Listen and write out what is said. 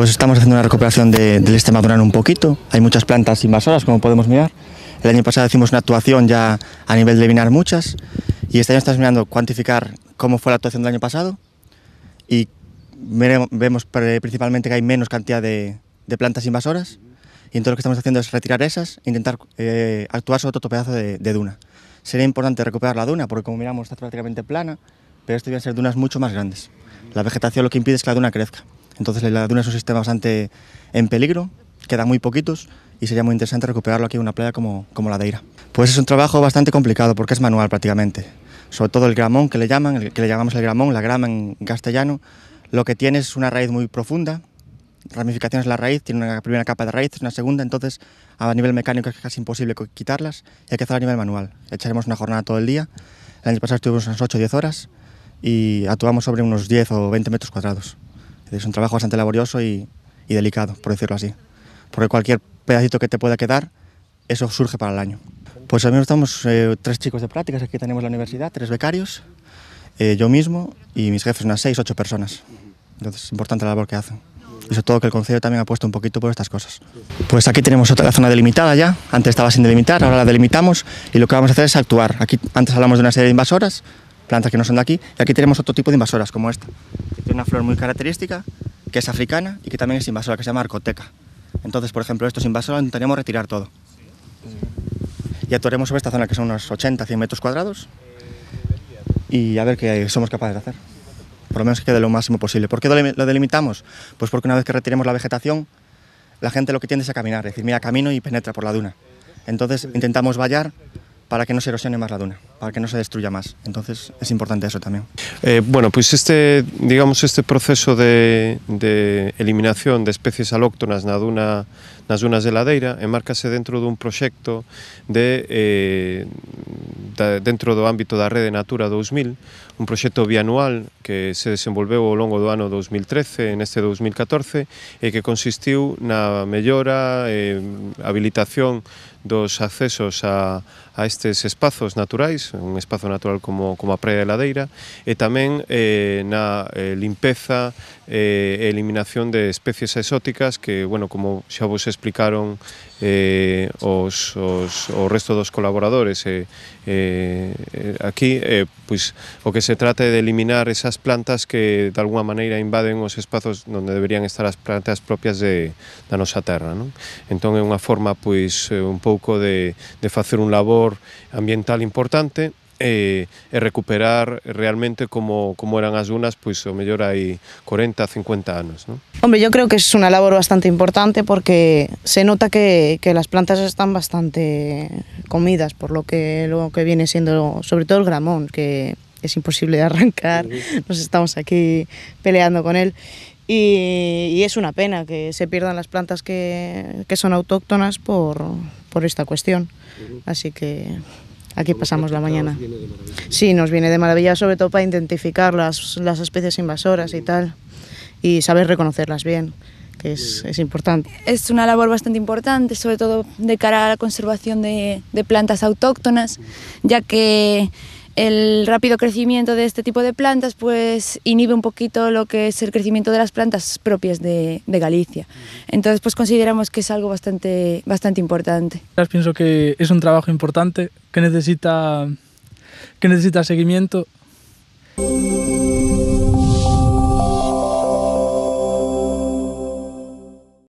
pues estamos haciendo una recuperación del este madurano un poquito. Hay muchas plantas invasoras, como podemos mirar. El año pasado hicimos una actuación ya a nivel de eliminar muchas y este año estamos mirando cuantificar cómo fue la actuación del año pasado y vemos principalmente que hay menos cantidad de, plantas invasoras y entonces lo que estamos haciendo es retirar esas e intentar eh, actuar sobre otro pedazo de, duna. Sería importante recuperar la duna porque como miramos está prácticamente plana, pero esto a ser dunas mucho más grandes. La vegetación lo que impide es que la duna crezca. Entonces la duna es un sistema bastante en peligro, quedan muy poquitos y sería muy interesante recuperarlo aquí en una playa como, como la de Ira. Pues es un trabajo bastante complicado porque es manual prácticamente. Sobre todo el gramón que le llaman, que le llamamos el gramón, la grama en castellano, lo que tiene es una raíz muy profunda, ramificaciones la raíz, tiene una primera capa de raíz, una segunda, entonces a nivel mecánico es casi imposible quitarlas y hay que hacerlo a nivel manual. Echaremos una jornada todo el día, el año pasado estuvimos unas 8 o 10 horas y actuamos sobre unos 10 o 20 metros cuadrados. Es un trabajo bastante laborioso y, delicado, por decirlo así. Porque cualquier pedacito que te pueda quedar, eso surge para el año. Pues ahora mismo estamos eh, tres chicos de prácticas, aquí tenemos la universidad, tres becarios, eh, yo mismo y mis jefes, unas seis, ocho personas. Entonces es importante la labor que hacen. Y sobre todo que el Consejo también ha puesto un poquito por estas cosas. Pues aquí tenemos otra zona delimitada ya, antes estaba sin delimitar, ahora la delimitamos y lo que vamos a hacer es actuar. Aquí antes hablamos de una serie de invasoras, plantas que no son de aquí. Y aquí tenemos otro tipo de invasoras, como esta, que tiene una flor muy característica, que es africana y que también es invasora, que se llama arcoteca. Entonces, por ejemplo, estos invasores intentaremos retirar todo. Y actuaremos sobre esta zona, que son unos 80-100 metros cuadrados, y a ver qué somos capaces de hacer. Por lo menos que quede lo máximo posible. ¿Por qué lo delimitamos? Pues porque una vez que retiremos la vegetación, la gente lo que tiende es a caminar, es decir, mira camino y penetra por la duna. Entonces intentamos vallar para que no se erosione más la duna, para que no se destruya más. Entonces es importante eso también. Eh, bueno, pues este, digamos, este proceso de, de eliminación de especies alóctonas na duna, nas dunas de ladeira enmárcase dentro dun proxecto de, eh, de, dentro do ámbito da Rede Natura 2000, un proxecto bianual que se desenvolveu ao longo do ano 2013 en este 2014 e que consistiu na mellora e eh, habilitación dos accesos a, a estes espazos naturais, un espazo natural como, como a Praia de Ladeira, e tamén eh, na eh, limpeza eh, e eh, eliminación de especies exóticas que, bueno, como xa vos explicaron eh, os, os, o resto dos colaboradores eh, eh, aquí, eh, pois o que se trata é de eliminar esas plantas que de alguma maneira invaden os espazos onde deberían estar as plantas propias de, da nosa terra, non? Entón é unha forma pois eh, un pouco de, de facer un labor ambiental importante y e, e recuperar realmente como, como eran las dunas, pues o mejor hay 40, 50 años. ¿no? Hombre, yo creo que es una labor bastante importante porque se nota que, que las plantas están bastante comidas, por lo que, lo que viene siendo, sobre todo el gramón, que es imposible de arrancar, nos estamos aquí peleando con él. Y, es una pena que se pierdan las plantas que, que son autóctonas por, por esta cuestión. Así que aquí pasamos la pues, mañana. Sí, nos viene de maravilla, sobre todo para identificar las, las especies invasoras y tal, y saber reconocerlas bien, que es, es, importante. Es una labor bastante importante, sobre todo de cara a la conservación de, de plantas autóctonas, ya que el rápido crecimiento de este tipo de plantas pues inhibe un poquito lo que es el crecimiento de las plantas propias de, Galicia. Entonces pues consideramos que es algo bastante, bastante importante. Pienso que es un trabajo importante que necesita, que necesita seguimiento